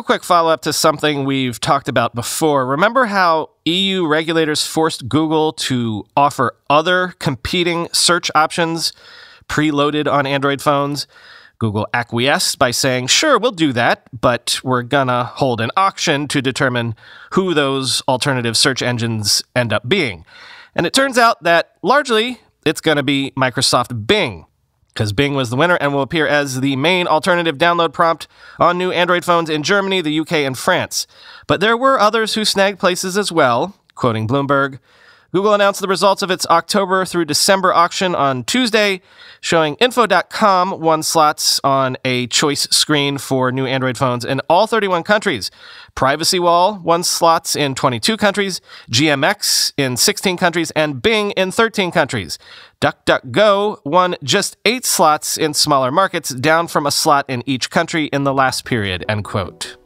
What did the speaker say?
real quick follow up to something we've talked about before. Remember how EU regulators forced Google to offer other competing search options preloaded on Android phones? Google acquiesced by saying, sure, we'll do that, but we're gonna hold an auction to determine who those alternative search engines end up being. And it turns out that largely it's gonna be Microsoft Bing because Bing was the winner and will appear as the main alternative download prompt on new Android phones in Germany, the UK, and France. But there were others who snagged places as well, quoting Bloomberg. Google announced the results of its October through December auction on Tuesday, showing info.com won slots on a choice screen for new Android phones in all 31 countries. Privacy Wall won slots in 22 countries, GMX in 16 countries, and Bing in 13 countries. DuckDuckGo won just eight slots in smaller markets, down from a slot in each country in the last period. End quote.